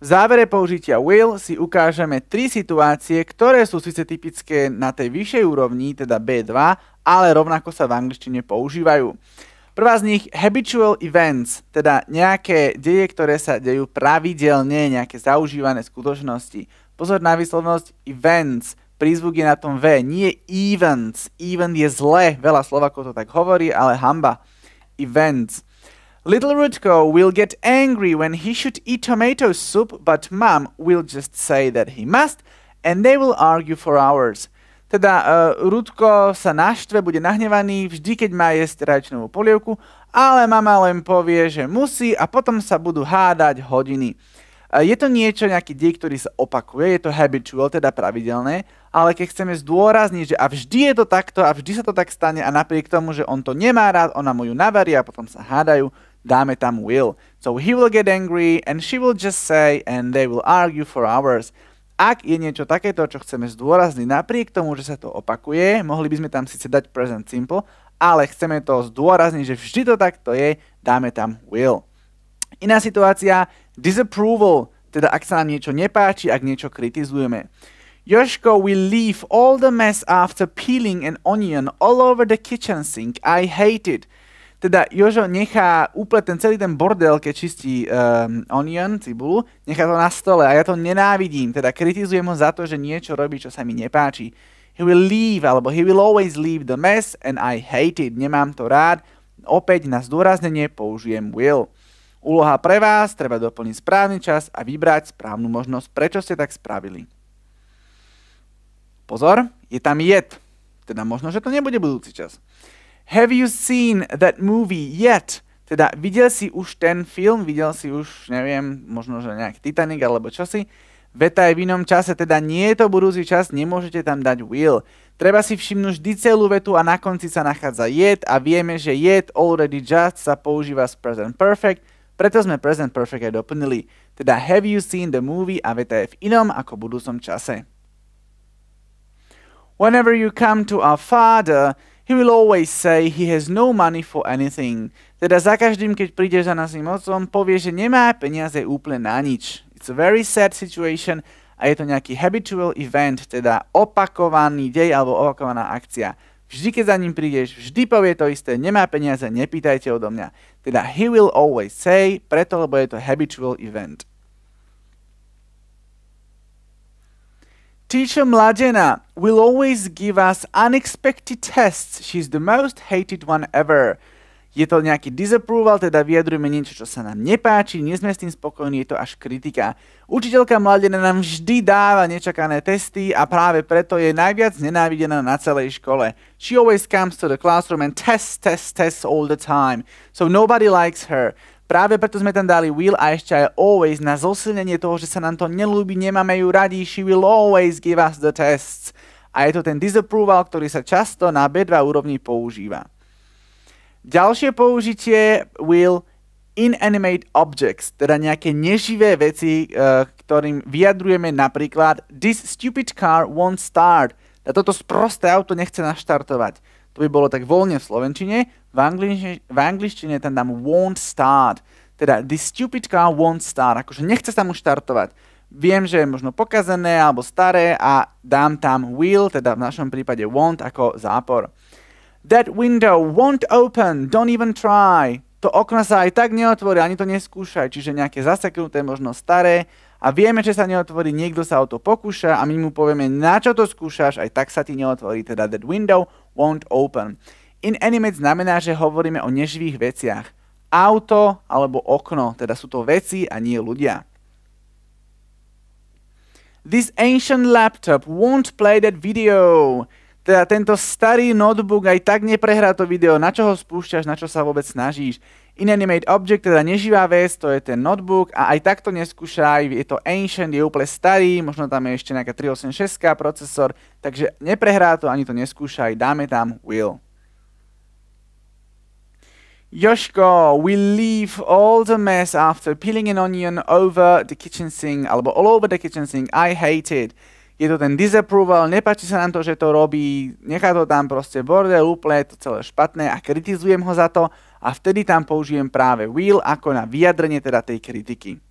V závere použitia will si ukážeme tri situácie, ktoré sú síce typické na tej vyššej úrovni, teda B2, ale rovnako sa v angličtine používajú. Prvá z nich habitual events, teda nejaké deje, ktoré sa dejú pravidelne, nejaké zaužívané skutočnosti. Pozor na výslovnosť events, prízvuk je na tom V, nie events. Event je zle, veľa Slovakov to tak hovorí, ale hamba. Events. Little Rutko will get angry when he should eat tomato soup, but mom will just say that he must and they will argue for hours. Teda uh, e, Rudko sa naštve, bude nahnevaný vždy, keď má jesť rajčinovú polievku, ale mama len povie, že musí a potom sa budú hádať hodiny. Uh, je to niečo, nejaký deň, ktorý sa opakuje, je to habitual, teda pravidelné, ale keď chceme zdôrazniť, že a vždy je to takto a vždy sa to tak stane a napriek tomu, že on to nemá rád, ona mu ju navarí a potom sa hádajú, dáme tam will. So he will get angry and she will just say and they will argue for hours. Ak je niečo takéto, čo chceme zdôrazniť, napriek tomu, že sa to opakuje, mohli by sme tam síce dať present simple, ale chceme to zdôrazniť, že vždy to takto je, dáme tam will. Iná situácia, disapproval, teda ak sa nám niečo nepáči, ak niečo kritizujeme. Joško will leave all the mess after peeling an onion all over the kitchen sink. I hate it teda Jožo nechá úplne ten celý ten bordel, keď čistí um, onion, cibulu, nechá to na stole a ja to nenávidím, teda kritizujem ho za to, že niečo robí, čo sa mi nepáči. He will leave, alebo he will always leave the mess and I hate it, nemám to rád. Opäť na zdôraznenie použijem will. Úloha pre vás, treba doplniť správny čas a vybrať správnu možnosť, prečo ste tak spravili. Pozor, je tam jed, teda možno, že to nebude budúci čas. Have you seen that movie yet? Teda, videl si už ten film, videl si už, neviem, možno, že nejaký Titanic alebo čosi. Veta je v inom čase, teda nie je to budúci čas, nemôžete tam dať will. Treba si všimnúť vždy celú vetu a na konci sa nachádza yet a vieme, že yet already just sa používa z present perfect, preto sme present perfect aj doplnili. Teda have you seen the movie a veta je v inom ako budúcom čase. Whenever you come to our father, He will always say he has no money for anything. Teda za každým, keď prídeš za nás otcom, povie, že nemá peniaze úplne na nič. It's a very sad situation a je to nejaký habitual event, teda opakovaný dej alebo opakovaná akcia. Vždy, keď za ním prídeš, vždy povie to isté, nemá peniaze, nepýtajte odo mňa. Teda he will always say, preto, lebo je to habitual event. Teacher Mladena will always give us unexpected tests. She's the most hated one ever. Je to nejaký disapproval, teda vyjadrujeme niečo, čo sa nám nepáči, nie sme s tým spokojní, je to až kritika. Učiteľka Mladena nám vždy dáva nečakané testy a práve preto je najviac nenávidená na celej škole. She always comes to the classroom and tests, tests, tests all the time. So nobody likes her. Práve preto sme tam dali will a ešte aj always na zosilnenie toho, že sa nám to nelúbi, nemáme ju radi, she will always give us the tests. A je to ten disapproval, ktorý sa často na B2 úrovni používa. Ďalšie použitie will inanimate objects, teda nejaké neživé veci, eh, ktorým vyjadrujeme napríklad this stupid car won't start, toto sprosté auto nechce naštartovať to by bolo tak voľne v slovenčine. V, angličtine, v angličtine tam dám won't start. Teda this stupid car won't start. Akože nechce sa mu štartovať. Viem, že je možno pokazené alebo staré a dám tam will, teda v našom prípade won't ako zápor. That window won't open, don't even try. To okno sa aj tak neotvorí, ani to neskúšaj. Čiže nejaké zaseknuté, možno staré, a vieme, že sa neotvorí, niekto sa o to pokúša a my mu povieme, na čo to skúšaš, aj tak sa ti neotvorí, teda that window won't open. Inanimate znamená, že hovoríme o neživých veciach. Auto alebo okno, teda sú to veci a nie ľudia. This ancient laptop won't play that video. Teda tento starý notebook aj tak neprehrá to video. Na čo ho spúšťaš, na čo sa vôbec snažíš? Inanimate Object, teda neživá vec, to je ten notebook a aj takto neskúšaj, je to ancient, je úplne starý, možno tam je ešte nejaká 386 procesor, takže neprehrá to, ani to neskúšaj, dáme tam will. Joško, we leave all the mess after peeling an onion over the kitchen sink, alebo all over the kitchen sink, I hate it je to ten disapproval, nepáči sa nám to, že to robí, nechá to tam proste bordel, úplne je to celé špatné a kritizujem ho za to a vtedy tam použijem práve will ako na vyjadrenie teda tej kritiky.